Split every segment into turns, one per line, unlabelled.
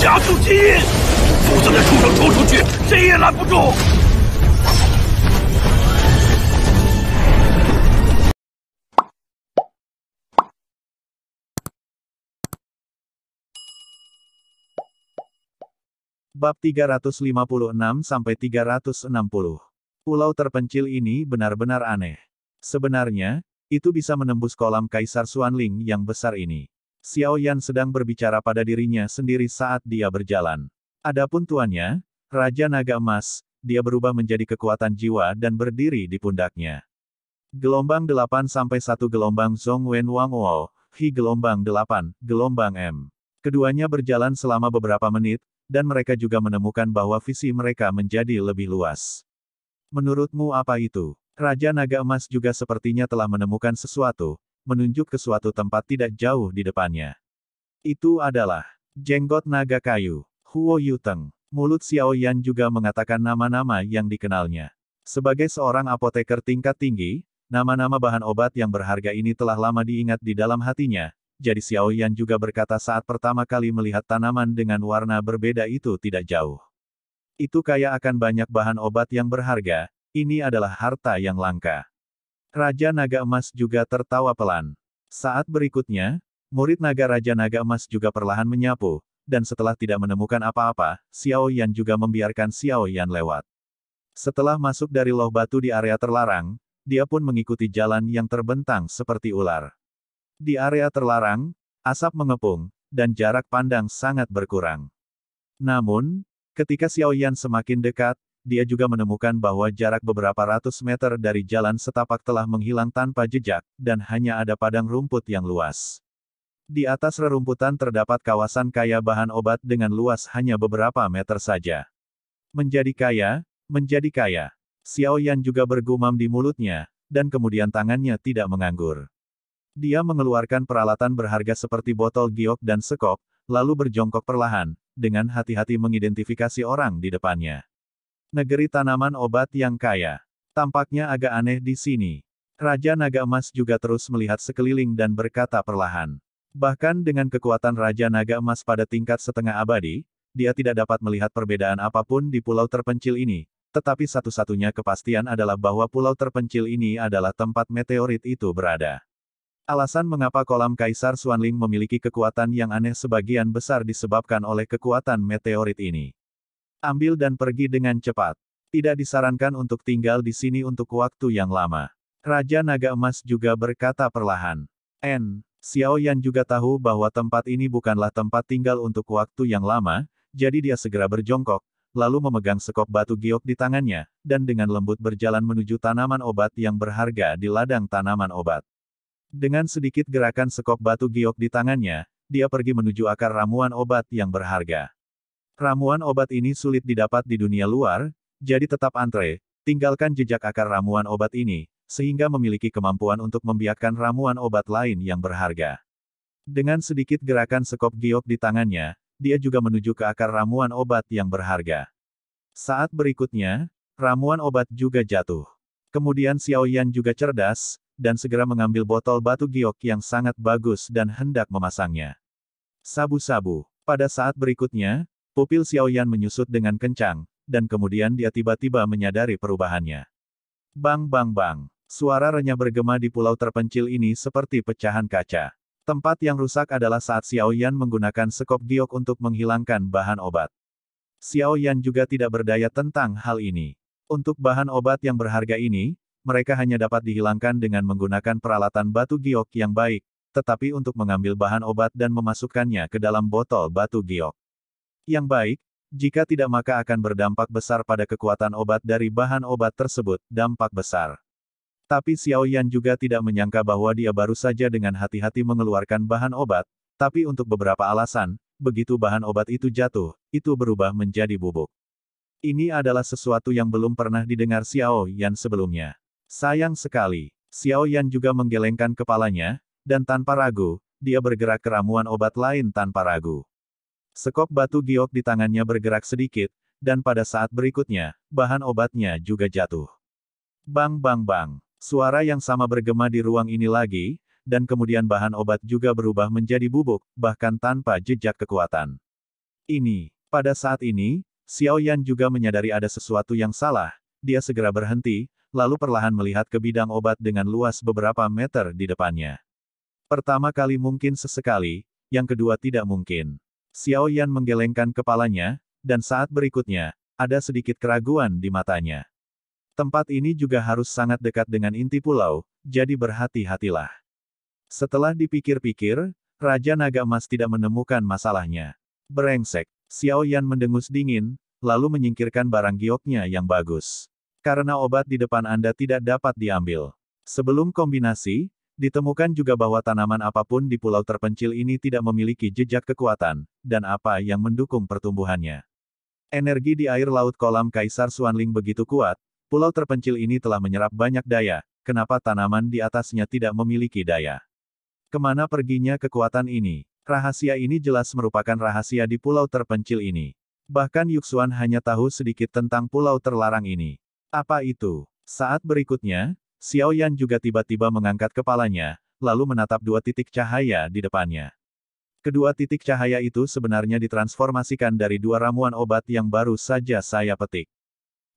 Bab 356 sampai 360. Pulau terpencil ini benar-benar aneh. Sebenarnya, itu bisa menembus kolam Kaisar Xuanling yang besar ini. Xiao Yan sedang berbicara pada dirinya sendiri saat dia berjalan. Adapun tuannya, Raja Naga Emas, dia berubah menjadi kekuatan jiwa dan berdiri di pundaknya. Gelombang 8-1 Gelombang Zong Wen Wang Wo, Hi Gelombang 8, Gelombang M. Keduanya berjalan selama beberapa menit, dan mereka juga menemukan bahwa visi mereka menjadi lebih luas. Menurutmu apa itu? Raja Naga Emas juga sepertinya telah menemukan sesuatu, menunjuk ke suatu tempat tidak jauh di depannya. Itu adalah jenggot naga kayu, Huo Yuteng. Mulut Xiao Yan juga mengatakan nama-nama yang dikenalnya. Sebagai seorang apoteker tingkat tinggi, nama-nama bahan obat yang berharga ini telah lama diingat di dalam hatinya, jadi Xiao Yan juga berkata saat pertama kali melihat tanaman dengan warna berbeda itu tidak jauh. Itu kaya akan banyak bahan obat yang berharga, ini adalah harta yang langka. Raja Naga Emas juga tertawa pelan. Saat berikutnya, murid Naga Raja Naga Emas juga perlahan menyapu, dan setelah tidak menemukan apa-apa, Xiao Yan juga membiarkan Xiao Yan lewat. Setelah masuk dari loh batu di area terlarang, dia pun mengikuti jalan yang terbentang seperti ular. Di area terlarang, asap mengepung, dan jarak pandang sangat berkurang. Namun, ketika Xiao Yan semakin dekat, dia juga menemukan bahwa jarak beberapa ratus meter dari jalan setapak telah menghilang tanpa jejak, dan hanya ada padang rumput yang luas. Di atas rerumputan terdapat kawasan kaya bahan obat dengan luas hanya beberapa meter saja. Menjadi kaya, menjadi kaya. Xiao Yan juga bergumam di mulutnya, dan kemudian tangannya tidak menganggur. Dia mengeluarkan peralatan berharga seperti botol giok dan sekop, lalu berjongkok perlahan, dengan hati-hati mengidentifikasi orang di depannya. Negeri tanaman obat yang kaya. Tampaknya agak aneh di sini. Raja Naga Emas juga terus melihat sekeliling dan berkata perlahan. Bahkan dengan kekuatan Raja Naga Emas pada tingkat setengah abadi, dia tidak dapat melihat perbedaan apapun di pulau terpencil ini, tetapi satu-satunya kepastian adalah bahwa pulau terpencil ini adalah tempat meteorit itu berada. Alasan mengapa kolam Kaisar Suanling memiliki kekuatan yang aneh sebagian besar disebabkan oleh kekuatan meteorit ini. Ambil dan pergi dengan cepat. Tidak disarankan untuk tinggal di sini untuk waktu yang lama. Raja Naga Emas juga berkata perlahan. N. Xiao Yan juga tahu bahwa tempat ini bukanlah tempat tinggal untuk waktu yang lama, jadi dia segera berjongkok, lalu memegang sekop batu giok di tangannya, dan dengan lembut berjalan menuju tanaman obat yang berharga di ladang tanaman obat. Dengan sedikit gerakan sekop batu giok di tangannya, dia pergi menuju akar ramuan obat yang berharga. Ramuan obat ini sulit didapat di dunia luar, jadi tetap antre, tinggalkan jejak akar ramuan obat ini, sehingga memiliki kemampuan untuk membiarkan ramuan obat lain yang berharga. Dengan sedikit gerakan sekop giok di tangannya, dia juga menuju ke akar ramuan obat yang berharga. Saat berikutnya, ramuan obat juga jatuh. Kemudian Xiao Yan juga cerdas, dan segera mengambil botol batu giok yang sangat bagus dan hendak memasangnya. Sabu-sabu. Pada saat berikutnya, Pupil Xiaoyan menyusut dengan kencang, dan kemudian dia tiba-tiba menyadari perubahannya. Bang bang bang. Suara renyah bergema di pulau terpencil ini seperti pecahan kaca. Tempat yang rusak adalah saat Xiaoyan menggunakan sekop giok untuk menghilangkan bahan obat. Xiaoyan juga tidak berdaya tentang hal ini. Untuk bahan obat yang berharga ini, mereka hanya dapat dihilangkan dengan menggunakan peralatan batu giok yang baik, tetapi untuk mengambil bahan obat dan memasukkannya ke dalam botol batu giok. Yang baik, jika tidak maka akan berdampak besar pada kekuatan obat dari bahan obat tersebut, dampak besar. Tapi Xiao Yan juga tidak menyangka bahwa dia baru saja dengan hati-hati mengeluarkan bahan obat, tapi untuk beberapa alasan, begitu bahan obat itu jatuh, itu berubah menjadi bubuk. Ini adalah sesuatu yang belum pernah didengar Xiao Yan sebelumnya. Sayang sekali, Xiao Yan juga menggelengkan kepalanya, dan tanpa ragu, dia bergerak ke ramuan obat lain tanpa ragu. Sekop batu giok di tangannya bergerak sedikit, dan pada saat berikutnya, bahan obatnya juga jatuh. Bang bang bang, suara yang sama bergema di ruang ini lagi, dan kemudian bahan obat juga berubah menjadi bubuk, bahkan tanpa jejak kekuatan. Ini, pada saat ini, Xiao Yan juga menyadari ada sesuatu yang salah, dia segera berhenti, lalu perlahan melihat ke bidang obat dengan luas beberapa meter di depannya. Pertama kali mungkin sesekali, yang kedua tidak mungkin. Xiao Yan menggelengkan kepalanya, dan saat berikutnya, ada sedikit keraguan di matanya. Tempat ini juga harus sangat dekat dengan inti pulau, jadi berhati-hatilah. Setelah dipikir-pikir, Raja Naga Emas tidak menemukan masalahnya. Berengsek, Xiao Yan mendengus dingin, lalu menyingkirkan barang gioknya yang bagus. Karena obat di depan Anda tidak dapat diambil. Sebelum kombinasi, Ditemukan juga bahwa tanaman apapun di pulau terpencil ini tidak memiliki jejak kekuatan, dan apa yang mendukung pertumbuhannya. Energi di air laut kolam Kaisar Suanling begitu kuat, pulau terpencil ini telah menyerap banyak daya, kenapa tanaman di atasnya tidak memiliki daya. Kemana perginya kekuatan ini? Rahasia ini jelas merupakan rahasia di pulau terpencil ini. Bahkan Yuxuan hanya tahu sedikit tentang pulau terlarang ini. Apa itu? Saat berikutnya, Xiao Yan juga tiba-tiba mengangkat kepalanya, lalu menatap dua titik cahaya di depannya. Kedua titik cahaya itu sebenarnya ditransformasikan dari dua ramuan obat yang baru saja saya petik.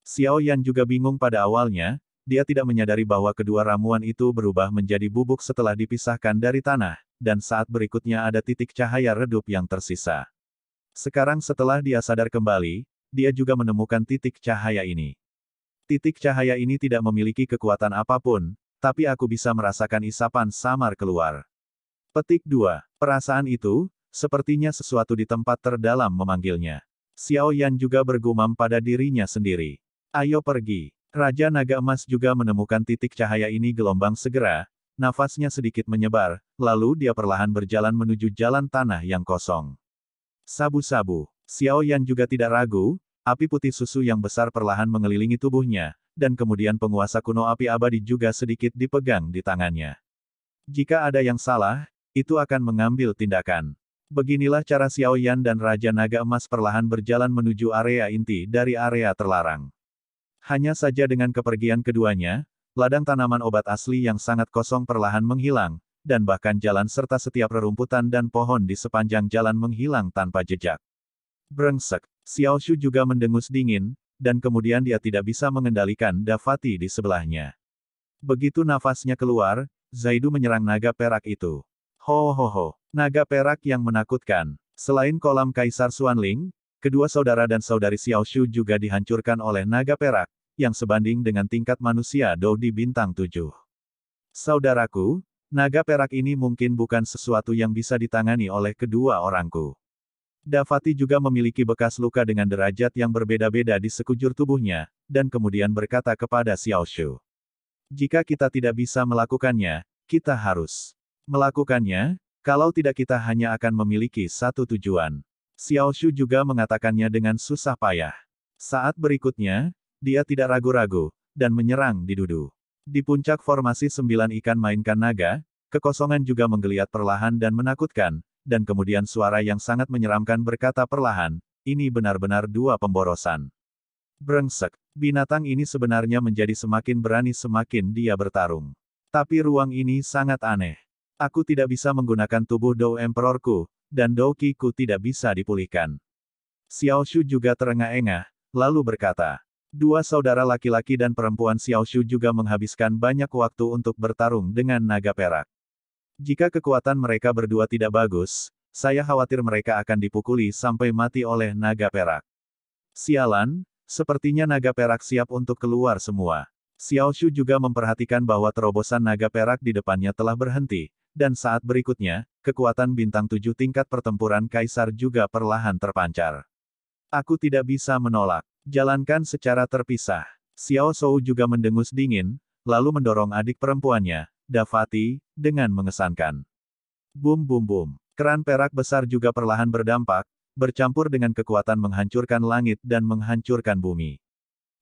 Xiao Yan juga bingung pada awalnya, dia tidak menyadari bahwa kedua ramuan itu berubah menjadi bubuk setelah dipisahkan dari tanah, dan saat berikutnya ada titik cahaya redup yang tersisa. Sekarang setelah dia sadar kembali, dia juga menemukan titik cahaya ini. Titik cahaya ini tidak memiliki kekuatan apapun, tapi aku bisa merasakan isapan samar keluar. Petik 2. Perasaan itu, sepertinya sesuatu di tempat terdalam memanggilnya. Xiao Yan juga bergumam pada dirinya sendiri. Ayo pergi. Raja Naga Emas juga menemukan titik cahaya ini gelombang segera, nafasnya sedikit menyebar, lalu dia perlahan berjalan menuju jalan tanah yang kosong. Sabu-sabu. Xiao Yan juga tidak ragu, Api putih susu yang besar perlahan mengelilingi tubuhnya, dan kemudian penguasa kuno api abadi juga sedikit dipegang di tangannya. Jika ada yang salah, itu akan mengambil tindakan. Beginilah cara Xiao Yan dan Raja Naga Emas perlahan berjalan menuju area inti dari area terlarang. Hanya saja dengan kepergian keduanya, ladang tanaman obat asli yang sangat kosong perlahan menghilang, dan bahkan jalan serta setiap rerumputan dan pohon di sepanjang jalan menghilang tanpa jejak. Brengsek. Xiao Shu juga mendengus dingin, dan kemudian dia tidak bisa mengendalikan Davati di sebelahnya. Begitu nafasnya keluar, Zaidu menyerang naga perak itu. Ho ho ho, naga perak yang menakutkan. Selain kolam Kaisar Xuanling, kedua saudara dan saudari Xiao Shu juga dihancurkan oleh naga perak, yang sebanding dengan tingkat manusia Dou di bintang 7. Saudaraku, naga perak ini mungkin bukan sesuatu yang bisa ditangani oleh kedua orangku. Davati juga memiliki bekas luka dengan derajat yang berbeda-beda di sekujur tubuhnya, dan kemudian berkata kepada Xiao Shu. Jika kita tidak bisa melakukannya, kita harus melakukannya, kalau tidak kita hanya akan memiliki satu tujuan. Xiao Shu juga mengatakannya dengan susah payah. Saat berikutnya, dia tidak ragu-ragu, dan menyerang di dudu. Di puncak formasi sembilan ikan mainkan naga, kekosongan juga menggeliat perlahan dan menakutkan, dan kemudian suara yang sangat menyeramkan berkata perlahan, ini benar-benar dua pemborosan. Brengsek, binatang ini sebenarnya menjadi semakin berani semakin dia bertarung. Tapi ruang ini sangat aneh. Aku tidak bisa menggunakan tubuh Dou Emperorku, dan Dou Kiku tidak bisa dipulihkan. Xiao Shu juga terengah-engah, lalu berkata, Dua saudara laki-laki dan perempuan Xiao Shu juga menghabiskan banyak waktu untuk bertarung dengan naga perak. Jika kekuatan mereka berdua tidak bagus, saya khawatir mereka akan dipukuli sampai mati oleh naga perak. Sialan, sepertinya naga perak siap untuk keluar semua. Xiao Xu juga memperhatikan bahwa terobosan naga perak di depannya telah berhenti, dan saat berikutnya, kekuatan bintang tujuh tingkat pertempuran kaisar juga perlahan terpancar. Aku tidak bisa menolak. Jalankan secara terpisah. Xiao Shou juga mendengus dingin, lalu mendorong adik perempuannya, Davati, dengan mengesankan. Bum bum bum. Keran perak besar juga perlahan berdampak, bercampur dengan kekuatan menghancurkan langit dan menghancurkan bumi.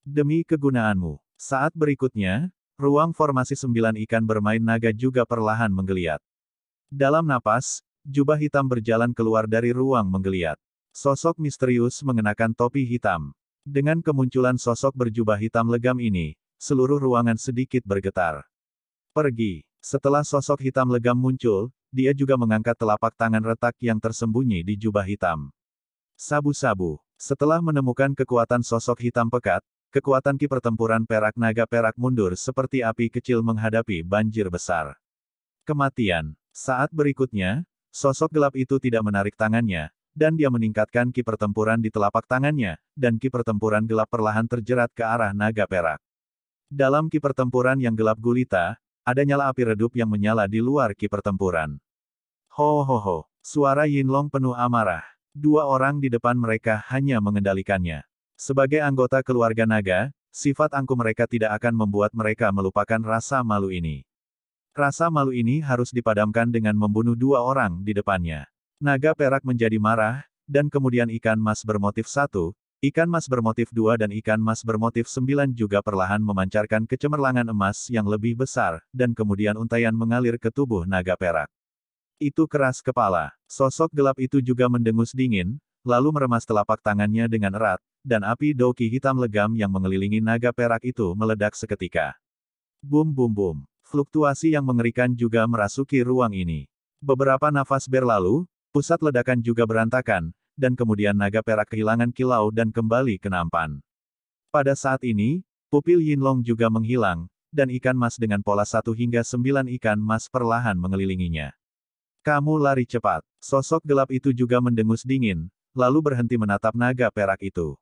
Demi kegunaanmu. Saat berikutnya, ruang formasi sembilan ikan bermain naga juga perlahan menggeliat. Dalam napas, jubah hitam berjalan keluar dari ruang menggeliat. Sosok misterius mengenakan topi hitam. Dengan kemunculan sosok berjubah hitam legam ini, seluruh ruangan sedikit bergetar. Pergi. Setelah sosok hitam legam muncul, dia juga mengangkat telapak tangan retak yang tersembunyi di jubah hitam. Sabu-sabu. Setelah menemukan kekuatan sosok hitam pekat, kekuatan ki pertempuran perak naga perak mundur seperti api kecil menghadapi banjir besar. Kematian. Saat berikutnya, sosok gelap itu tidak menarik tangannya, dan dia meningkatkan ki pertempuran di telapak tangannya, dan ki pertempuran gelap perlahan terjerat ke arah naga perak. Dalam ki pertempuran yang gelap gulita, ada nyala api redup yang menyala di luar ki pertempuran. Ho ho ho, suara Yin Long penuh amarah. Dua orang di depan mereka hanya mengendalikannya. Sebagai anggota keluarga naga, sifat angku mereka tidak akan membuat mereka melupakan rasa malu ini. Rasa malu ini harus dipadamkan dengan membunuh dua orang di depannya. Naga perak menjadi marah, dan kemudian ikan mas bermotif satu, Ikan mas bermotif dua dan ikan mas bermotif sembilan juga perlahan memancarkan kecemerlangan emas yang lebih besar, dan kemudian untaian mengalir ke tubuh naga perak. Itu keras kepala. Sosok gelap itu juga mendengus dingin, lalu meremas telapak tangannya dengan erat, dan api doki hitam legam yang mengelilingi naga perak itu meledak seketika. Bum bum bum. Fluktuasi yang mengerikan juga merasuki ruang ini. Beberapa nafas berlalu, pusat ledakan juga berantakan, dan kemudian naga perak kehilangan kilau dan kembali ke nampan. Pada saat ini, pupil Yinlong juga menghilang, dan ikan mas dengan pola satu hingga sembilan ikan mas perlahan mengelilinginya. Kamu lari cepat. Sosok gelap itu juga mendengus dingin, lalu berhenti menatap naga perak itu.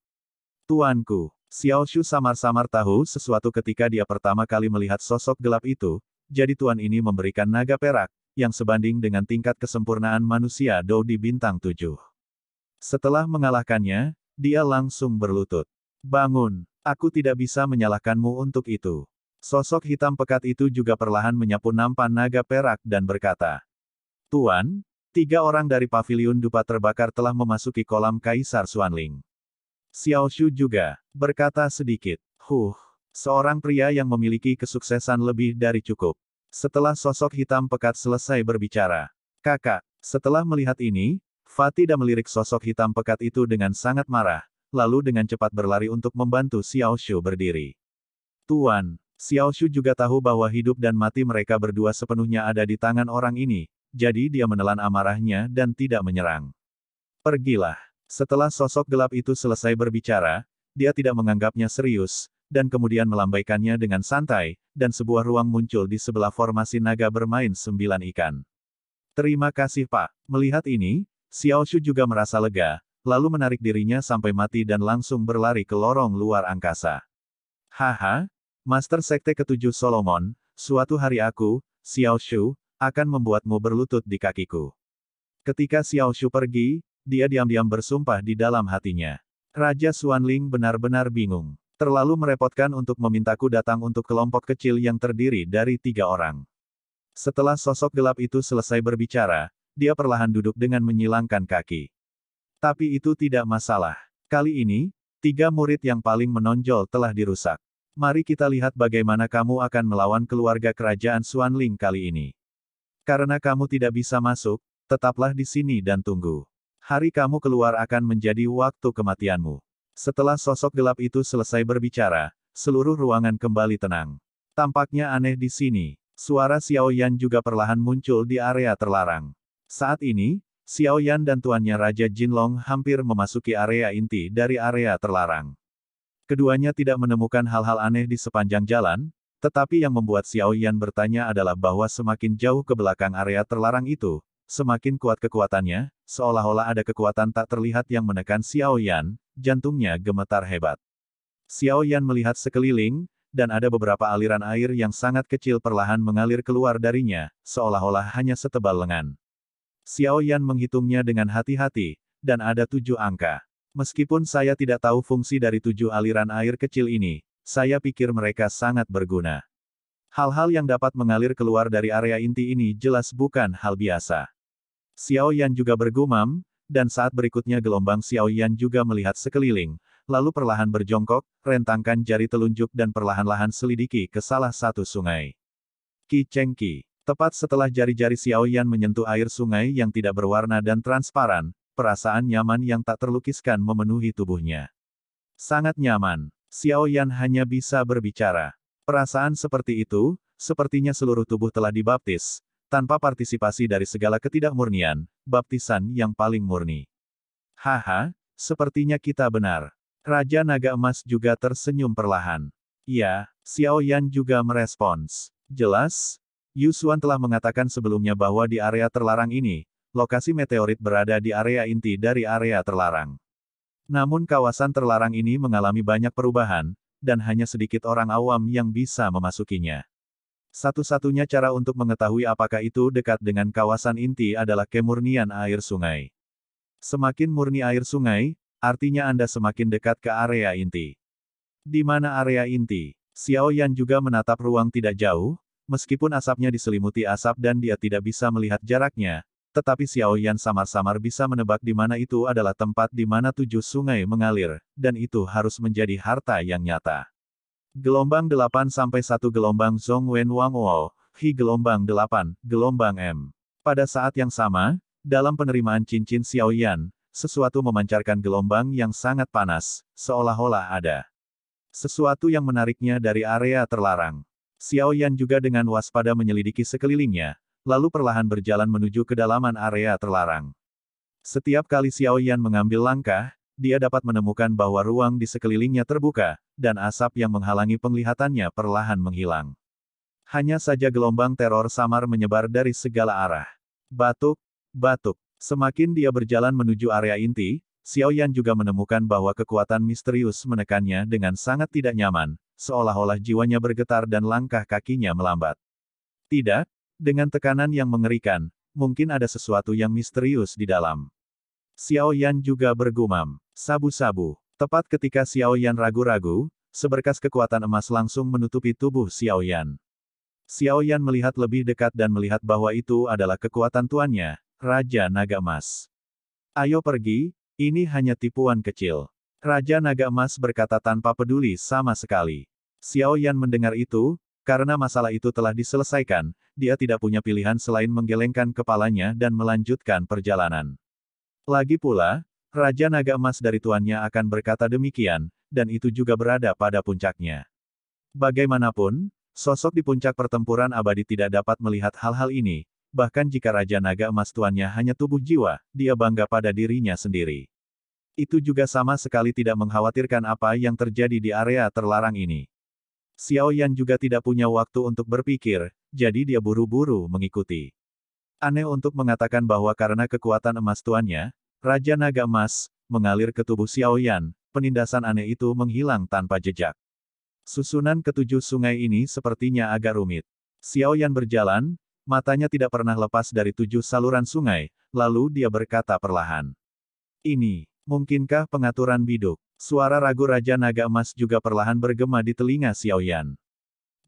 Tuanku, Xiao Xiaoshu samar-samar tahu sesuatu ketika dia pertama kali melihat sosok gelap itu, jadi tuan ini memberikan naga perak, yang sebanding dengan tingkat kesempurnaan manusia Dou di bintang tujuh. Setelah mengalahkannya, dia langsung berlutut. Bangun, aku tidak bisa menyalahkanmu untuk itu. Sosok hitam pekat itu juga perlahan menyapu nampan naga perak dan berkata, Tuan, tiga orang dari pavilion dupa terbakar telah memasuki kolam Kaisar Xiao Xu juga berkata sedikit, Huh, seorang pria yang memiliki kesuksesan lebih dari cukup. Setelah sosok hitam pekat selesai berbicara, kakak, setelah melihat ini, Fatida melirik sosok hitam pekat itu dengan sangat marah, lalu dengan cepat berlari untuk membantu Xiao Shu berdiri. Tuan, Xiao Shu juga tahu bahwa hidup dan mati mereka berdua sepenuhnya ada di tangan orang ini, jadi dia menelan amarahnya dan tidak menyerang. Pergilah. Setelah sosok gelap itu selesai berbicara, dia tidak menganggapnya serius, dan kemudian melambaikannya dengan santai, dan sebuah ruang muncul di sebelah formasi naga bermain sembilan ikan. Terima kasih Pak. Melihat ini, Xiao Xiaoshu juga merasa lega, lalu menarik dirinya sampai mati dan langsung berlari ke lorong luar angkasa. Haha, Master Sekte Ketujuh Solomon, suatu hari aku, Xiao Xiaoshu, akan membuatmu berlutut di kakiku. Ketika Xiao Xiaoshu pergi, dia diam-diam bersumpah di dalam hatinya. Raja Xuanling benar-benar bingung. Terlalu merepotkan untuk memintaku datang untuk kelompok kecil yang terdiri dari tiga orang. Setelah sosok gelap itu selesai berbicara, dia perlahan duduk dengan menyilangkan kaki. Tapi itu tidak masalah. Kali ini, tiga murid yang paling menonjol telah dirusak. Mari kita lihat bagaimana kamu akan melawan keluarga kerajaan Xuanling kali ini. Karena kamu tidak bisa masuk, tetaplah di sini dan tunggu. Hari kamu keluar akan menjadi waktu kematianmu. Setelah sosok gelap itu selesai berbicara, seluruh ruangan kembali tenang. Tampaknya aneh di sini, suara Xiao Yan juga perlahan muncul di area terlarang. Saat ini, Xiao Yan dan tuannya Raja Jinlong hampir memasuki area inti dari area terlarang. Keduanya tidak menemukan hal-hal aneh di sepanjang jalan, tetapi yang membuat Xiao Yan bertanya adalah bahwa semakin jauh ke belakang area terlarang itu, semakin kuat kekuatannya, seolah-olah ada kekuatan tak terlihat yang menekan Xiao Yan, jantungnya gemetar hebat. Xiao Yan melihat sekeliling, dan ada beberapa aliran air yang sangat kecil perlahan mengalir keluar darinya, seolah-olah hanya setebal lengan. Xiao Yan menghitungnya dengan hati-hati, dan ada tujuh angka. Meskipun saya tidak tahu fungsi dari tujuh aliran air kecil ini, saya pikir mereka sangat berguna. Hal-hal yang dapat mengalir keluar dari area inti ini jelas bukan hal biasa. Xiao Yan juga bergumam, dan saat berikutnya gelombang Xiao Yan juga melihat sekeliling, lalu perlahan berjongkok, rentangkan jari telunjuk dan perlahan-lahan selidiki ke salah satu sungai. Ki Cheng Ki. Tepat setelah jari-jari Xiao Yan menyentuh air sungai yang tidak berwarna dan transparan, perasaan nyaman yang tak terlukiskan memenuhi tubuhnya. Sangat nyaman, Xiao Yan hanya bisa berbicara. Perasaan seperti itu, sepertinya seluruh tubuh telah dibaptis, tanpa partisipasi dari segala ketidakmurnian, baptisan yang paling murni. Haha, sepertinya kita benar. Raja Naga Emas juga tersenyum perlahan. Ya, Xiao Yan juga merespons. Jelas, Yu telah mengatakan sebelumnya bahwa di area terlarang ini, lokasi meteorit berada di area inti dari area terlarang. Namun kawasan terlarang ini mengalami banyak perubahan, dan hanya sedikit orang awam yang bisa memasukinya. Satu-satunya cara untuk mengetahui apakah itu dekat dengan kawasan inti adalah kemurnian air sungai. Semakin murni air sungai, artinya Anda semakin dekat ke area inti. Di mana area inti? Xiao Yan juga menatap ruang tidak jauh, Meskipun asapnya diselimuti asap dan dia tidak bisa melihat jaraknya, tetapi Xiao Yan samar-samar bisa menebak di mana itu adalah tempat di mana tujuh sungai mengalir, dan itu harus menjadi harta yang nyata. Gelombang 8-1 Gelombang Zhong Wen Wang Wo, Hi Gelombang 8, Gelombang M. Pada saat yang sama, dalam penerimaan cincin Xiao Yan, sesuatu memancarkan gelombang yang sangat panas, seolah-olah ada sesuatu yang menariknya dari area terlarang. Xiao Yan juga dengan waspada menyelidiki sekelilingnya, lalu perlahan berjalan menuju kedalaman area terlarang. Setiap kali Xiao Yan mengambil langkah, dia dapat menemukan bahwa ruang di sekelilingnya terbuka, dan asap yang menghalangi penglihatannya perlahan menghilang. Hanya saja gelombang teror samar menyebar dari segala arah. Batuk, batuk. Semakin dia berjalan menuju area inti, Xiao Yan juga menemukan bahwa kekuatan misterius menekannya dengan sangat tidak nyaman, seolah-olah jiwanya bergetar dan langkah kakinya melambat. Tidak, dengan tekanan yang mengerikan, mungkin ada sesuatu yang misterius di dalam. Xiao Yan juga bergumam. Sabu-sabu. Tepat ketika Xiao Yan ragu-ragu, seberkas kekuatan emas langsung menutupi tubuh Xiao Yan. Xiao Yan melihat lebih dekat dan melihat bahwa itu adalah kekuatan tuannya, Raja Naga Emas. Ayo pergi, ini hanya tipuan kecil. Raja Naga Emas berkata tanpa peduli sama sekali. Xiao Yan mendengar itu, karena masalah itu telah diselesaikan, dia tidak punya pilihan selain menggelengkan kepalanya dan melanjutkan perjalanan. Lagi pula, Raja Naga Emas dari tuannya akan berkata demikian, dan itu juga berada pada puncaknya. Bagaimanapun, sosok di puncak pertempuran abadi tidak dapat melihat hal-hal ini, bahkan jika Raja Naga Emas tuannya hanya tubuh jiwa, dia bangga pada dirinya sendiri. Itu juga sama sekali tidak mengkhawatirkan apa yang terjadi di area terlarang ini. Xiao Yan juga tidak punya waktu untuk berpikir, jadi dia buru-buru mengikuti. Aneh untuk mengatakan bahwa karena kekuatan emas tuannya, Raja Naga Emas, mengalir ke tubuh Xiao Yan, penindasan aneh itu menghilang tanpa jejak. Susunan ketujuh sungai ini sepertinya agak rumit. Xiao Yan berjalan, matanya tidak pernah lepas dari tujuh saluran sungai, lalu dia berkata perlahan. Ini, mungkinkah pengaturan biduk? Suara ragu Raja Naga Emas juga perlahan bergema di telinga Xiao Yan.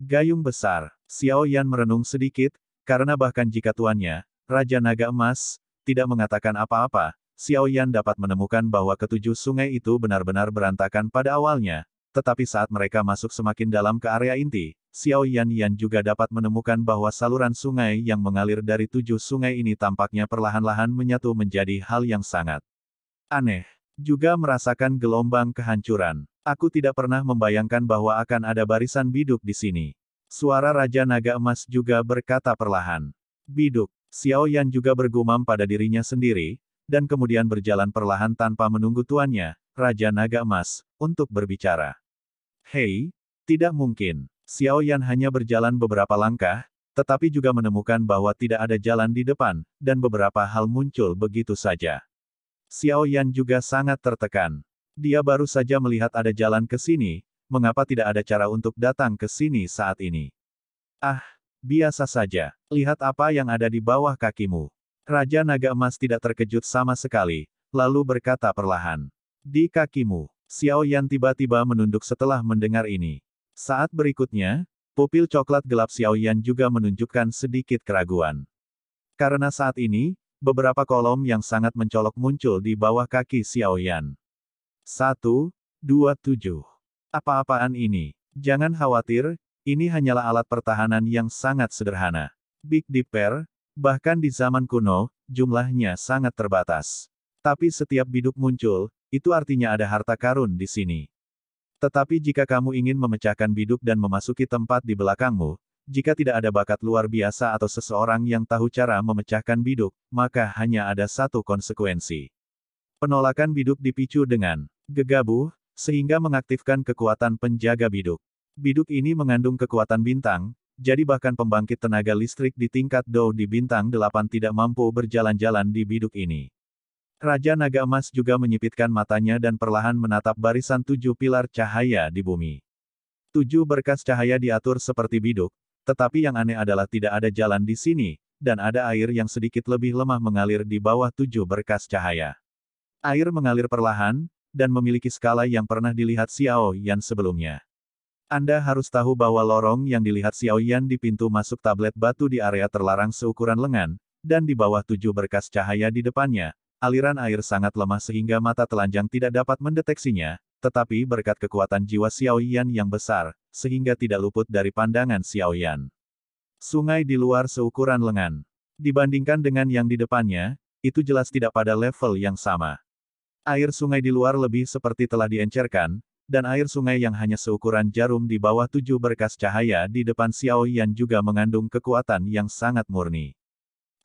Gayung besar, Xiao Yan merenung sedikit, karena bahkan jika tuannya, Raja Naga Emas, tidak mengatakan apa-apa, Xiao Yan dapat menemukan bahwa ketujuh sungai itu benar-benar berantakan pada awalnya, tetapi saat mereka masuk semakin dalam ke area inti, Xiaoyan Yan juga dapat menemukan bahwa saluran sungai yang mengalir dari tujuh sungai ini tampaknya perlahan-lahan menyatu menjadi hal yang sangat aneh. Juga merasakan gelombang kehancuran. Aku tidak pernah membayangkan bahwa akan ada barisan biduk di sini. Suara Raja Naga Emas juga berkata perlahan. Biduk, Xiao Yan juga bergumam pada dirinya sendiri, dan kemudian berjalan perlahan tanpa menunggu tuannya, Raja Naga Emas, untuk berbicara. Hei, tidak mungkin. Xiao Yan hanya berjalan beberapa langkah, tetapi juga menemukan bahwa tidak ada jalan di depan, dan beberapa hal muncul begitu saja. Xiao Yan juga sangat tertekan. Dia baru saja melihat ada jalan ke sini, mengapa tidak ada cara untuk datang ke sini saat ini? Ah, biasa saja. Lihat apa yang ada di bawah kakimu. Raja Naga Emas tidak terkejut sama sekali, lalu berkata perlahan. Di kakimu, Xiao Yan tiba-tiba menunduk setelah mendengar ini. Saat berikutnya, pupil coklat gelap Xiao Yan juga menunjukkan sedikit keraguan. Karena saat ini, beberapa kolom yang sangat mencolok muncul di bawah kaki Xiao Yan. Xiaoyan. tujuh. Apa-apaan ini? Jangan khawatir, ini hanyalah alat pertahanan yang sangat sederhana. Big Dipper, bahkan di zaman kuno, jumlahnya sangat terbatas. Tapi setiap biduk muncul, itu artinya ada harta karun di sini. Tetapi jika kamu ingin memecahkan biduk dan memasuki tempat di belakangmu, jika tidak ada bakat luar biasa atau seseorang yang tahu cara memecahkan biduk, maka hanya ada satu konsekuensi. Penolakan biduk dipicu dengan gegabuh, sehingga mengaktifkan kekuatan penjaga biduk. Biduk ini mengandung kekuatan bintang, jadi bahkan pembangkit tenaga listrik di tingkat Dou di bintang 8 tidak mampu berjalan-jalan di biduk ini. Raja Naga Emas juga menyipitkan matanya dan perlahan menatap barisan tujuh pilar cahaya di bumi. Tujuh berkas cahaya diatur seperti biduk, tetapi yang aneh adalah tidak ada jalan di sini, dan ada air yang sedikit lebih lemah mengalir di bawah tujuh berkas cahaya. Air mengalir perlahan, dan memiliki skala yang pernah dilihat Xiao Yan sebelumnya. Anda harus tahu bahwa lorong yang dilihat Xiao Yan di pintu masuk tablet batu di area terlarang seukuran lengan, dan di bawah tujuh berkas cahaya di depannya, aliran air sangat lemah sehingga mata telanjang tidak dapat mendeteksinya, tetapi berkat kekuatan jiwa Xiao Yan yang besar, sehingga tidak luput dari pandangan Xiao Yan. Sungai di luar seukuran lengan. Dibandingkan dengan yang di depannya, itu jelas tidak pada level yang sama. Air sungai di luar lebih seperti telah diencerkan, dan air sungai yang hanya seukuran jarum di bawah tujuh berkas cahaya di depan Xiao Yan juga mengandung kekuatan yang sangat murni.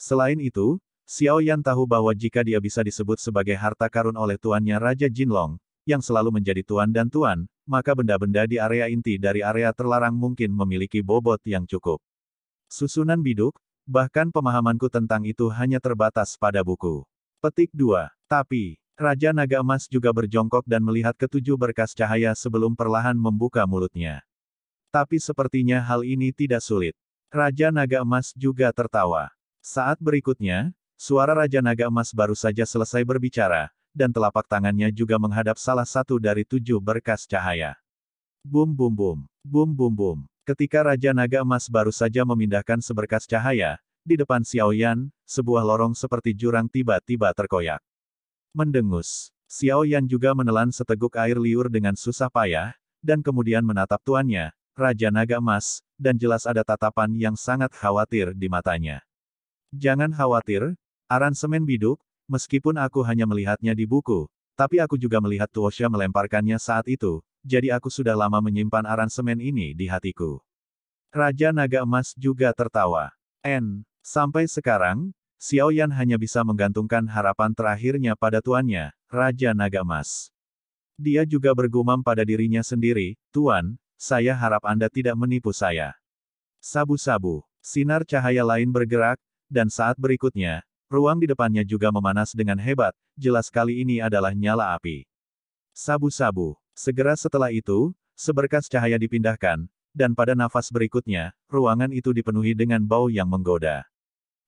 Selain itu, Xiao Yan tahu bahwa jika dia bisa disebut sebagai harta karun oleh tuannya Raja Jinlong, yang selalu menjadi tuan dan tuan, maka benda-benda di area inti dari area terlarang mungkin memiliki bobot yang cukup. Susunan biduk, bahkan pemahamanku tentang itu hanya terbatas pada buku. Petik 2. Tapi, Raja Naga Emas juga berjongkok dan melihat ketujuh berkas cahaya sebelum perlahan membuka mulutnya. Tapi sepertinya hal ini tidak sulit. Raja Naga Emas juga tertawa. Saat berikutnya, suara Raja Naga Emas baru saja selesai berbicara, dan telapak tangannya juga menghadap salah satu dari tujuh berkas cahaya. Bum bum bum, bum bum bum. Ketika Raja Naga Emas baru saja memindahkan seberkas cahaya, di depan Xiao Yan, sebuah lorong seperti jurang tiba-tiba terkoyak. Mendengus, Xiao Yan juga menelan seteguk air liur dengan susah payah, dan kemudian menatap tuannya, Raja Naga Emas, dan jelas ada tatapan yang sangat khawatir di matanya. Jangan khawatir, aransemen biduk, Meskipun aku hanya melihatnya di buku, tapi aku juga melihat Tuosha melemparkannya saat itu, jadi aku sudah lama menyimpan aransemen ini di hatiku. Raja Naga Emas juga tertawa. N. Sampai sekarang, Xiao Yan hanya bisa menggantungkan harapan terakhirnya pada tuannya, Raja Naga Emas. Dia juga bergumam pada dirinya sendiri, Tuan, saya harap Anda tidak menipu saya. Sabu-sabu, sinar cahaya lain bergerak, dan saat berikutnya, Ruang di depannya juga memanas dengan hebat, jelas kali ini adalah nyala api. Sabu-sabu. Segera setelah itu, seberkas cahaya dipindahkan, dan pada nafas berikutnya, ruangan itu dipenuhi dengan bau yang menggoda.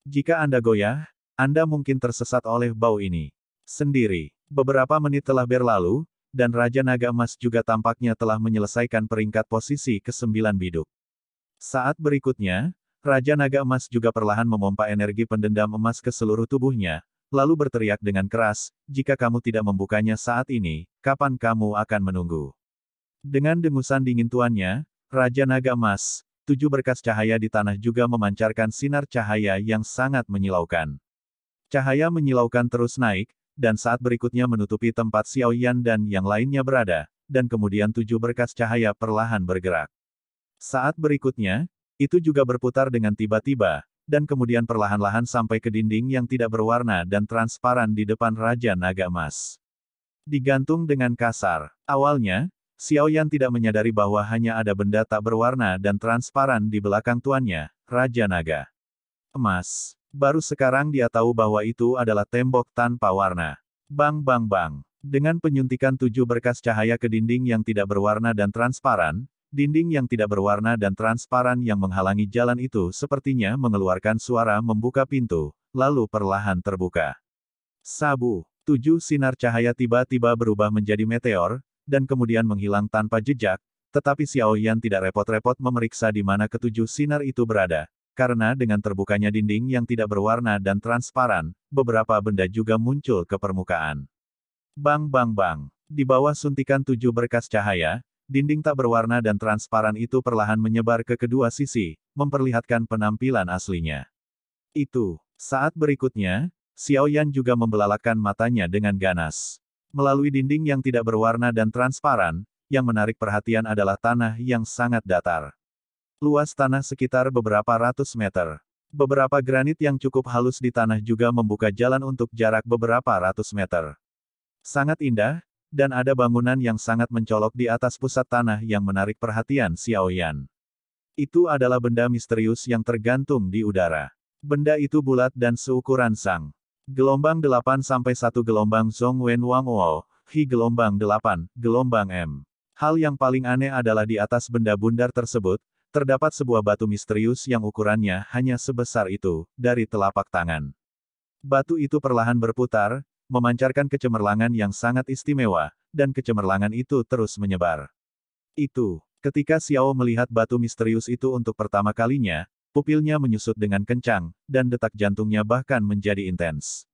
Jika Anda goyah, Anda mungkin tersesat oleh bau ini. Sendiri, beberapa menit telah berlalu, dan Raja Naga Emas juga tampaknya telah menyelesaikan peringkat posisi ke-9 biduk. Saat berikutnya, Raja Naga Emas juga perlahan memompa energi pendendam emas ke seluruh tubuhnya, lalu berteriak dengan keras, jika kamu tidak membukanya saat ini, kapan kamu akan menunggu? Dengan dengusan dingin tuannya, Raja Naga Emas, tujuh berkas cahaya di tanah juga memancarkan sinar cahaya yang sangat menyilaukan. Cahaya menyilaukan terus naik, dan saat berikutnya menutupi tempat Xiao Yan dan yang lainnya berada, dan kemudian tujuh berkas cahaya perlahan bergerak. Saat berikutnya, itu juga berputar dengan tiba-tiba, dan kemudian perlahan-lahan sampai ke dinding yang tidak berwarna dan transparan di depan Raja Naga Emas. Digantung dengan kasar. Awalnya, Xiao Yan tidak menyadari bahwa hanya ada benda tak berwarna dan transparan di belakang tuannya, Raja Naga. Emas. Baru sekarang dia tahu bahwa itu adalah tembok tanpa warna. Bang bang bang. Dengan penyuntikan tujuh berkas cahaya ke dinding yang tidak berwarna dan transparan, Dinding yang tidak berwarna dan transparan yang menghalangi jalan itu sepertinya mengeluarkan suara membuka pintu, lalu perlahan terbuka. Sabu, tujuh sinar cahaya tiba-tiba berubah menjadi meteor, dan kemudian menghilang tanpa jejak, tetapi Xiao Yan tidak repot-repot memeriksa di mana ketujuh sinar itu berada, karena dengan terbukanya dinding yang tidak berwarna dan transparan, beberapa benda juga muncul ke permukaan. Bang bang bang, di bawah suntikan tujuh berkas cahaya, dinding tak berwarna dan transparan itu perlahan menyebar ke kedua sisi, memperlihatkan penampilan aslinya. Itu, saat berikutnya, Xiao Yan juga membelalakan matanya dengan ganas. Melalui dinding yang tidak berwarna dan transparan, yang menarik perhatian adalah tanah yang sangat datar. Luas tanah sekitar beberapa ratus meter. Beberapa granit yang cukup halus di tanah juga membuka jalan untuk jarak beberapa ratus meter. Sangat indah, dan ada bangunan yang sangat mencolok di atas pusat tanah yang menarik perhatian Xiao Yan. Itu adalah benda misterius yang tergantung di udara. Benda itu bulat dan seukuran sang. Gelombang 8-1 gelombang Zhong Wen Wang Wo, Hi gelombang 8, gelombang M. Hal yang paling aneh adalah di atas benda bundar tersebut, terdapat sebuah batu misterius yang ukurannya hanya sebesar itu, dari telapak tangan. Batu itu perlahan berputar, memancarkan kecemerlangan yang sangat istimewa, dan kecemerlangan itu terus menyebar. Itu, ketika Xiao melihat batu misterius itu untuk pertama kalinya, pupilnya menyusut dengan kencang, dan detak jantungnya bahkan menjadi intens.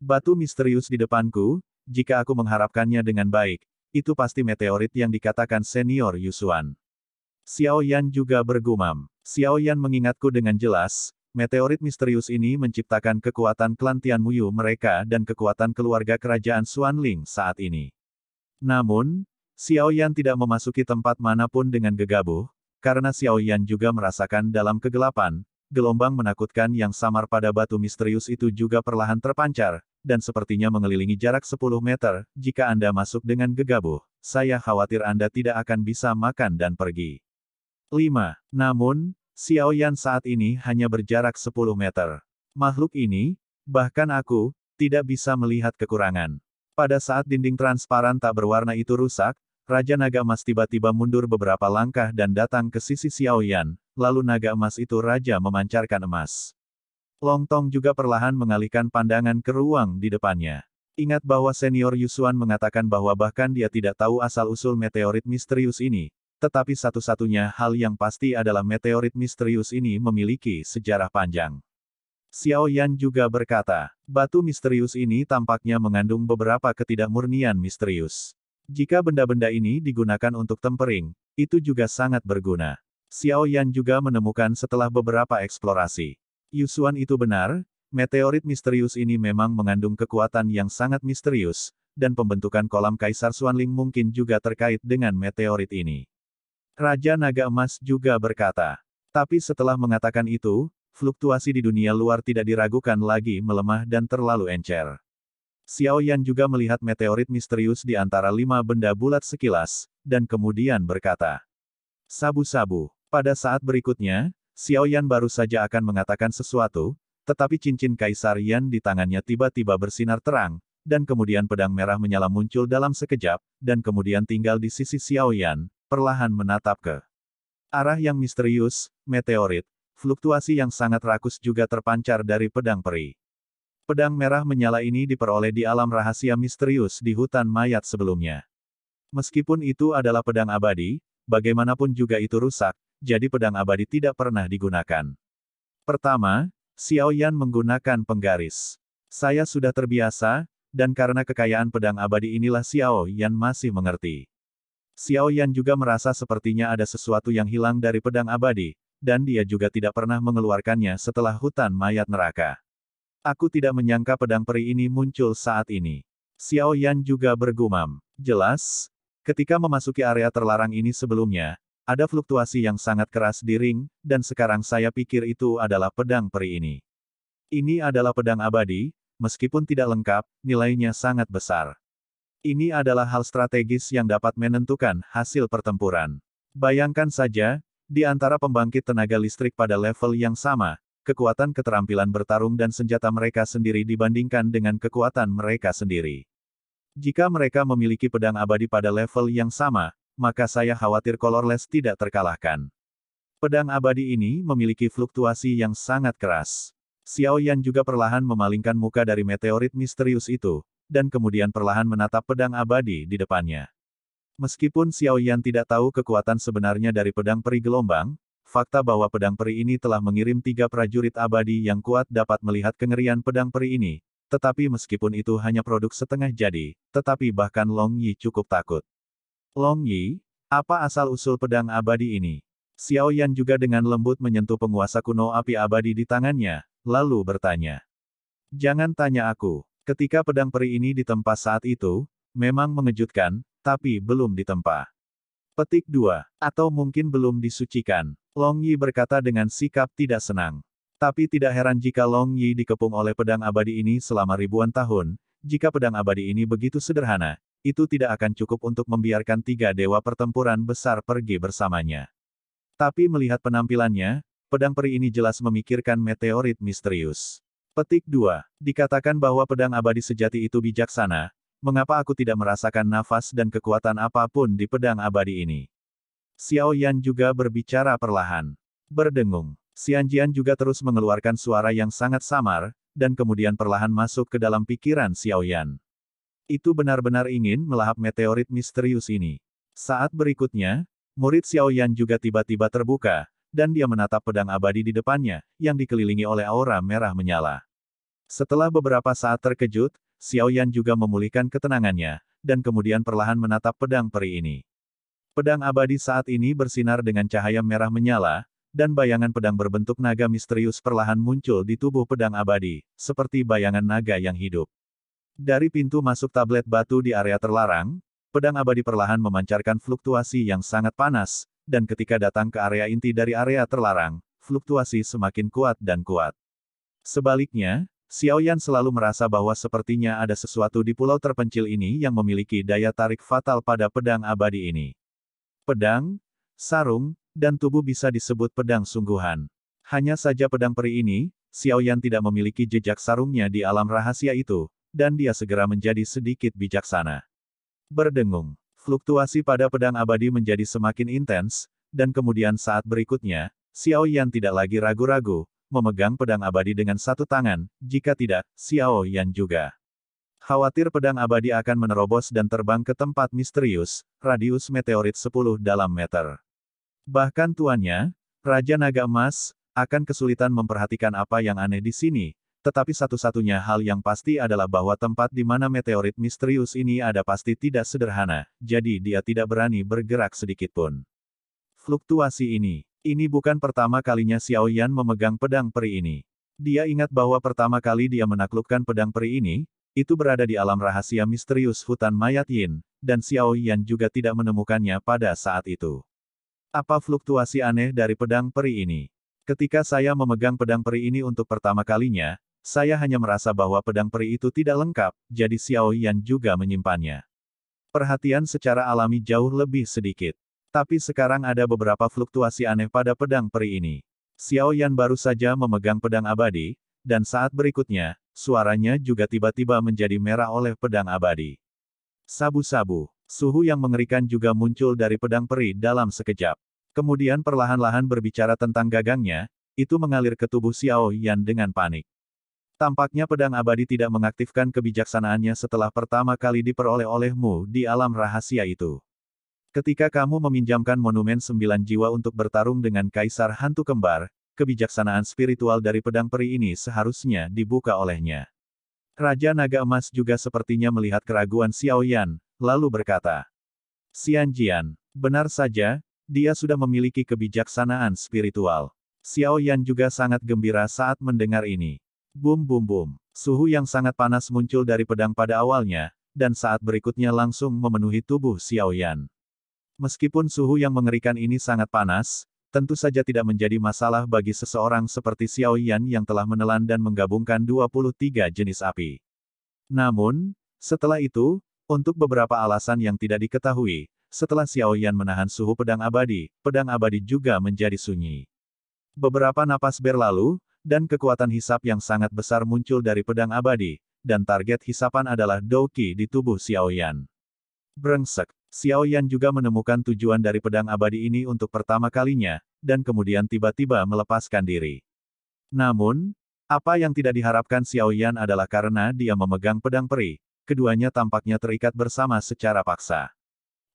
Batu misterius di depanku, jika aku mengharapkannya dengan baik, itu pasti meteorit yang dikatakan senior Yusuan. Xiao Yan juga bergumam. Xiao Yan mengingatku dengan jelas, meteorit misterius ini menciptakan kekuatan klan Muyu mereka dan kekuatan keluarga kerajaan ling saat ini. Namun, xiao yan tidak memasuki tempat manapun dengan gegabah, karena xiao yan juga merasakan dalam kegelapan, gelombang menakutkan yang samar pada batu misterius itu juga perlahan terpancar, dan sepertinya mengelilingi jarak 10 meter, jika Anda masuk dengan gegabah, saya khawatir Anda tidak akan bisa makan dan pergi. 5. Namun, Xiao Yan saat ini hanya berjarak 10 meter. Makhluk ini, bahkan aku, tidak bisa melihat kekurangan. Pada saat dinding transparan tak berwarna itu rusak, Raja Naga Emas tiba-tiba mundur beberapa langkah dan datang ke sisi Xiao Yan, lalu naga emas itu Raja memancarkan emas. Long Tong juga perlahan mengalihkan pandangan ke ruang di depannya. Ingat bahwa senior Yusuan mengatakan bahwa bahkan dia tidak tahu asal-usul meteorit misterius ini, tetapi satu-satunya hal yang pasti adalah meteorit misterius ini memiliki sejarah panjang. Xiao Yan juga berkata, batu misterius ini tampaknya mengandung beberapa ketidakmurnian misterius. Jika benda-benda ini digunakan untuk tempering, itu juga sangat berguna. Xiao Yan juga menemukan setelah beberapa eksplorasi. Yusuan itu benar, meteorit misterius ini memang mengandung kekuatan yang sangat misterius, dan pembentukan kolam Kaisar Suanling mungkin juga terkait dengan meteorit ini. Raja Naga Emas juga berkata. Tapi setelah mengatakan itu, fluktuasi di dunia luar tidak diragukan lagi melemah dan terlalu encer. Xiao Yan juga melihat meteorit misterius di antara lima benda bulat sekilas, dan kemudian berkata, Sabu-sabu. Pada saat berikutnya, Xiao Yan baru saja akan mengatakan sesuatu, tetapi cincin Kaisar Yan di tangannya tiba-tiba bersinar terang, dan kemudian pedang merah menyala muncul dalam sekejap, dan kemudian tinggal di sisi Xiao Yan, perlahan menatap ke arah yang misterius, meteorit, fluktuasi yang sangat rakus juga terpancar dari pedang peri. Pedang merah menyala ini diperoleh di alam rahasia misterius di hutan mayat sebelumnya. Meskipun itu adalah pedang abadi, bagaimanapun juga itu rusak, jadi pedang abadi tidak pernah digunakan. Pertama, Xiao Yan menggunakan penggaris. Saya sudah terbiasa, dan karena kekayaan pedang abadi inilah Xiao Yan masih mengerti. Xiao Yan juga merasa sepertinya ada sesuatu yang hilang dari pedang abadi, dan dia juga tidak pernah mengeluarkannya setelah hutan mayat neraka. Aku tidak menyangka pedang peri ini muncul saat ini. Xiao Yan juga bergumam. Jelas, ketika memasuki area terlarang ini sebelumnya, ada fluktuasi yang sangat keras di ring, dan sekarang saya pikir itu adalah pedang peri ini. Ini adalah pedang abadi, meskipun tidak lengkap, nilainya sangat besar. Ini adalah hal strategis yang dapat menentukan hasil pertempuran. Bayangkan saja, di antara pembangkit tenaga listrik pada level yang sama, kekuatan keterampilan bertarung dan senjata mereka sendiri dibandingkan dengan kekuatan mereka sendiri. Jika mereka memiliki pedang abadi pada level yang sama, maka saya khawatir Colorless tidak terkalahkan. Pedang abadi ini memiliki fluktuasi yang sangat keras. Xiao Yan juga perlahan memalingkan muka dari meteorit misterius itu, dan kemudian perlahan menatap pedang abadi di depannya. Meskipun Xiao Yan tidak tahu kekuatan sebenarnya dari pedang peri gelombang, fakta bahwa pedang peri ini telah mengirim tiga prajurit abadi yang kuat dapat melihat kengerian pedang peri ini, tetapi meskipun itu hanya produk setengah jadi, tetapi bahkan Long Yi cukup takut. Long Yi, apa asal-usul pedang abadi ini? Xiao Yan juga dengan lembut menyentuh penguasa kuno api abadi di tangannya, lalu bertanya. Jangan tanya aku, Ketika pedang peri ini ditempa saat itu, memang mengejutkan, tapi belum ditempa. Petik 2. Atau mungkin belum disucikan. Long Yi berkata dengan sikap tidak senang. Tapi tidak heran jika Long Yi dikepung oleh pedang abadi ini selama ribuan tahun, jika pedang abadi ini begitu sederhana, itu tidak akan cukup untuk membiarkan tiga dewa pertempuran besar pergi bersamanya. Tapi melihat penampilannya, pedang peri ini jelas memikirkan meteorit misterius. Petik 2. Dikatakan bahwa pedang abadi sejati itu bijaksana, mengapa aku tidak merasakan nafas dan kekuatan apapun di pedang abadi ini? Xiao Yan juga berbicara perlahan. Berdengung. Xian Jian juga terus mengeluarkan suara yang sangat samar, dan kemudian perlahan masuk ke dalam pikiran Xiao Yan. Itu benar-benar ingin melahap meteorit misterius ini. Saat berikutnya, murid Xiao Yan juga tiba-tiba terbuka, dan dia menatap pedang abadi di depannya, yang dikelilingi oleh aura merah menyala. Setelah beberapa saat terkejut, Xiao Yan juga memulihkan ketenangannya, dan kemudian perlahan menatap pedang peri ini. Pedang abadi saat ini bersinar dengan cahaya merah menyala, dan bayangan pedang berbentuk naga misterius perlahan muncul di tubuh pedang abadi, seperti bayangan naga yang hidup. Dari pintu masuk tablet batu di area terlarang, pedang abadi perlahan memancarkan fluktuasi yang sangat panas, dan ketika datang ke area inti dari area terlarang, fluktuasi semakin kuat dan kuat. Sebaliknya, Xiaoyan selalu merasa bahwa sepertinya ada sesuatu di pulau terpencil ini yang memiliki daya tarik fatal pada pedang abadi ini. Pedang, sarung, dan tubuh bisa disebut pedang sungguhan. Hanya saja pedang peri ini, Xiaoyan tidak memiliki jejak sarungnya di alam rahasia itu, dan dia segera menjadi sedikit bijaksana. Berdengung, fluktuasi pada pedang abadi menjadi semakin intens, dan kemudian saat berikutnya, Xiaoyan tidak lagi ragu-ragu, memegang pedang abadi dengan satu tangan, jika tidak, Xiao Yan juga. Khawatir pedang abadi akan menerobos dan terbang ke tempat misterius, radius meteorit 10 dalam meter. Bahkan tuannya, Raja Naga Emas, akan kesulitan memperhatikan apa yang aneh di sini, tetapi satu-satunya hal yang pasti adalah bahwa tempat di mana meteorit misterius ini ada pasti tidak sederhana, jadi dia tidak berani bergerak sedikitpun. Fluktuasi ini ini bukan pertama kalinya Xiao Yan memegang pedang peri ini. Dia ingat bahwa pertama kali dia menaklukkan pedang peri ini, itu berada di alam rahasia misterius hutan mayat Yin, dan Xiao Yan juga tidak menemukannya pada saat itu. Apa fluktuasi aneh dari pedang peri ini? Ketika saya memegang pedang peri ini untuk pertama kalinya, saya hanya merasa bahwa pedang peri itu tidak lengkap, jadi Xiao Yan juga menyimpannya. Perhatian secara alami jauh lebih sedikit. Tapi sekarang ada beberapa fluktuasi aneh pada pedang peri ini. Xiao Yan baru saja memegang pedang abadi, dan saat berikutnya, suaranya juga tiba-tiba menjadi merah oleh pedang abadi. Sabu-sabu, suhu yang mengerikan juga muncul dari pedang peri dalam sekejap. Kemudian perlahan-lahan berbicara tentang gagangnya, itu mengalir ke tubuh Xiao Yan dengan panik. Tampaknya pedang abadi tidak mengaktifkan kebijaksanaannya setelah pertama kali diperoleh olehmu di alam rahasia itu. Ketika kamu meminjamkan monumen sembilan jiwa untuk bertarung dengan Kaisar Hantu Kembar, kebijaksanaan spiritual dari pedang peri ini seharusnya dibuka olehnya. Raja Naga Emas juga sepertinya melihat keraguan Xiao Yan, lalu berkata, Xianjian, benar saja, dia sudah memiliki kebijaksanaan spiritual. Xiao Yan juga sangat gembira saat mendengar ini. Bum bum bum, suhu yang sangat panas muncul dari pedang pada awalnya, dan saat berikutnya langsung memenuhi tubuh Xiao Yan. Meskipun suhu yang mengerikan ini sangat panas, tentu saja tidak menjadi masalah bagi seseorang seperti Xiao Yan yang telah menelan dan menggabungkan 23 jenis api. Namun, setelah itu, untuk beberapa alasan yang tidak diketahui, setelah Xiao Yan menahan suhu pedang abadi, pedang abadi juga menjadi sunyi. Beberapa napas berlalu, dan kekuatan hisap yang sangat besar muncul dari pedang abadi, dan target hisapan adalah Doki di tubuh Xiao Yan. Brengsek, Xiao Yan juga menemukan tujuan dari pedang abadi ini untuk pertama kalinya, dan kemudian tiba-tiba melepaskan diri. Namun, apa yang tidak diharapkan Xiao Yan adalah karena dia memegang pedang peri, keduanya tampaknya terikat bersama secara paksa.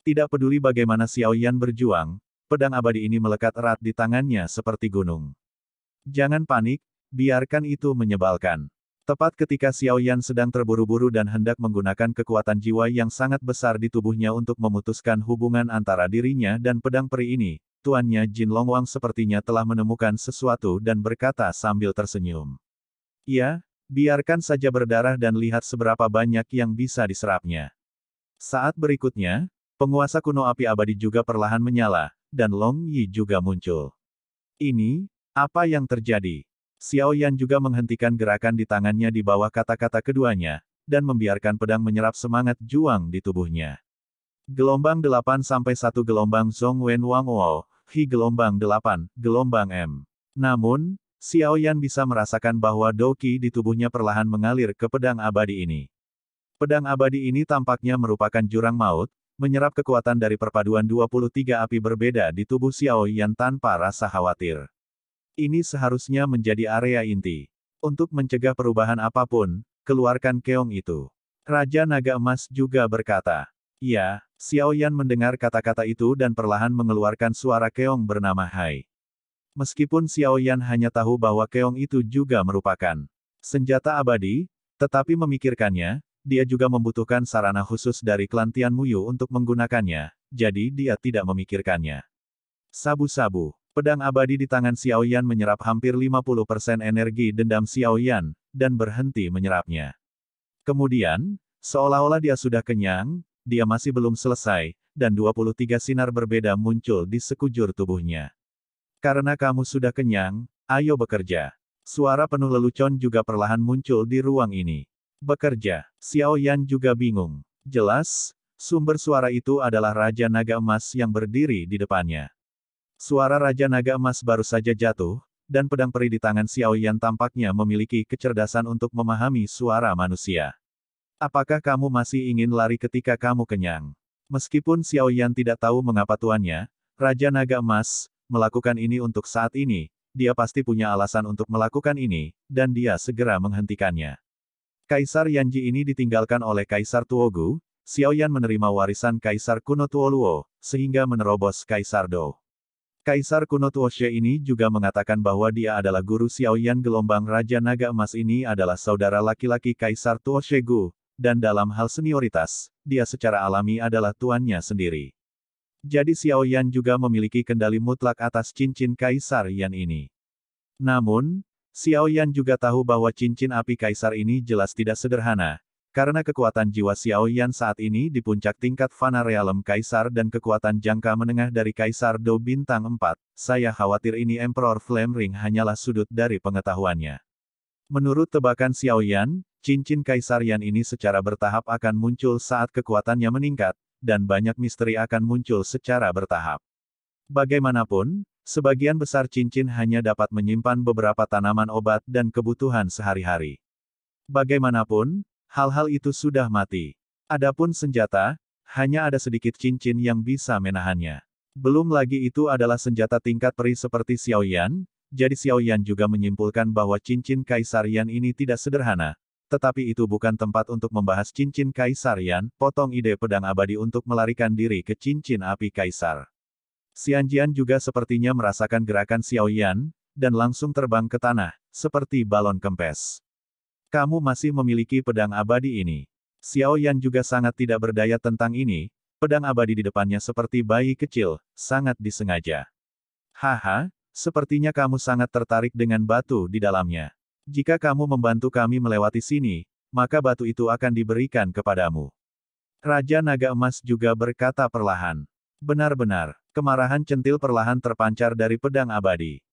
Tidak peduli bagaimana Xiao Yan berjuang, pedang abadi ini melekat erat di tangannya seperti gunung. Jangan panik, biarkan itu menyebalkan. Tepat ketika Xiao Yan sedang terburu-buru dan hendak menggunakan kekuatan jiwa yang sangat besar di tubuhnya untuk memutuskan hubungan antara dirinya dan pedang peri ini, tuannya Jin Longwang sepertinya telah menemukan sesuatu dan berkata sambil tersenyum. Ya, biarkan saja berdarah dan lihat seberapa banyak yang bisa diserapnya. Saat berikutnya, penguasa kuno api abadi juga perlahan menyala, dan Long Yi juga muncul. Ini, apa yang terjadi? Xiao Yan juga menghentikan gerakan di tangannya di bawah kata-kata keduanya, dan membiarkan pedang menyerap semangat juang di tubuhnya. Gelombang 8 sampai 1 gelombang Zhong Wen Wang Wo, Hi gelombang 8, gelombang M. Namun, Xiao Yan bisa merasakan bahwa doki di tubuhnya perlahan mengalir ke pedang abadi ini. Pedang abadi ini tampaknya merupakan jurang maut, menyerap kekuatan dari perpaduan 23 api berbeda di tubuh Xiao Yan tanpa rasa khawatir. Ini seharusnya menjadi area inti. Untuk mencegah perubahan apapun, keluarkan keong itu. Raja Naga Emas juga berkata. Ya, Xiao Yan mendengar kata-kata itu dan perlahan mengeluarkan suara keong bernama Hai. Meskipun Xiao Yan hanya tahu bahwa keong itu juga merupakan senjata abadi, tetapi memikirkannya, dia juga membutuhkan sarana khusus dari klan Tian Muyu untuk menggunakannya, jadi dia tidak memikirkannya. Sabu-sabu. Pedang abadi di tangan Xiao Yan menyerap hampir 50% energi dendam Xiao Yan dan berhenti menyerapnya. Kemudian, seolah-olah dia sudah kenyang, dia masih belum selesai, dan 23 sinar berbeda muncul di sekujur tubuhnya. Karena kamu sudah kenyang, ayo bekerja. Suara penuh lelucon juga perlahan muncul di ruang ini. Bekerja, Xiao Yan juga bingung. Jelas, sumber suara itu adalah Raja Naga Emas yang berdiri di depannya. Suara Raja Naga Emas baru saja jatuh, dan pedang peri di tangan Xiao Yan tampaknya memiliki kecerdasan untuk memahami suara manusia. Apakah kamu masih ingin lari ketika kamu kenyang? Meskipun Xiao Yan tidak tahu mengapa tuannya, Raja Naga Emas, melakukan ini untuk saat ini, dia pasti punya alasan untuk melakukan ini, dan dia segera menghentikannya. Kaisar Yanji ini ditinggalkan oleh Kaisar Tuogu, Xiao Yan menerima warisan Kaisar kuno Tuoluo, sehingga menerobos Kaisar Dou. Kaisar kuno Tuoshe ini juga mengatakan bahwa dia adalah guru Xiaoyan gelombang Raja Naga Emas ini adalah saudara laki-laki Kaisar Tuoshe Gu, dan dalam hal senioritas, dia secara alami adalah tuannya sendiri. Jadi Xiaoyan juga memiliki kendali mutlak atas cincin Kaisar Yan ini. Namun, Xiaoyan juga tahu bahwa cincin api Kaisar ini jelas tidak sederhana, karena kekuatan jiwa Xiao Yan saat ini di puncak tingkat Fana Realem Kaisar dan kekuatan jangka menengah dari Kaisar Do Bintang 4, saya khawatir ini Emperor Flame Ring hanyalah sudut dari pengetahuannya. Menurut tebakan Xiao Yan, cincin Kaisar Yan ini secara bertahap akan muncul saat kekuatannya meningkat, dan banyak misteri akan muncul secara bertahap. Bagaimanapun, sebagian besar cincin hanya dapat menyimpan beberapa tanaman obat dan kebutuhan sehari-hari. Bagaimanapun, hal-hal itu sudah mati. Adapun senjata, hanya ada sedikit cincin yang bisa menahannya. Belum lagi itu adalah senjata tingkat peri seperti Xiaoyan, jadi Xiaoyan juga menyimpulkan bahwa cincin Kaisarian ini tidak sederhana, tetapi itu bukan tempat untuk membahas cincin kaisarian, potong ide pedang abadi untuk melarikan diri ke cincin api kaisar. Xianjian juga sepertinya merasakan gerakan Xiaoyan, dan langsung terbang ke tanah, seperti balon kempes. Kamu masih memiliki pedang abadi ini. Xiao Yan juga sangat tidak berdaya tentang ini, pedang abadi di depannya seperti bayi kecil, sangat disengaja. Haha, sepertinya kamu sangat tertarik dengan batu di dalamnya. Jika kamu membantu kami melewati sini, maka batu itu akan diberikan kepadamu. Raja Naga Emas juga berkata perlahan. Benar-benar, kemarahan centil perlahan terpancar dari pedang abadi.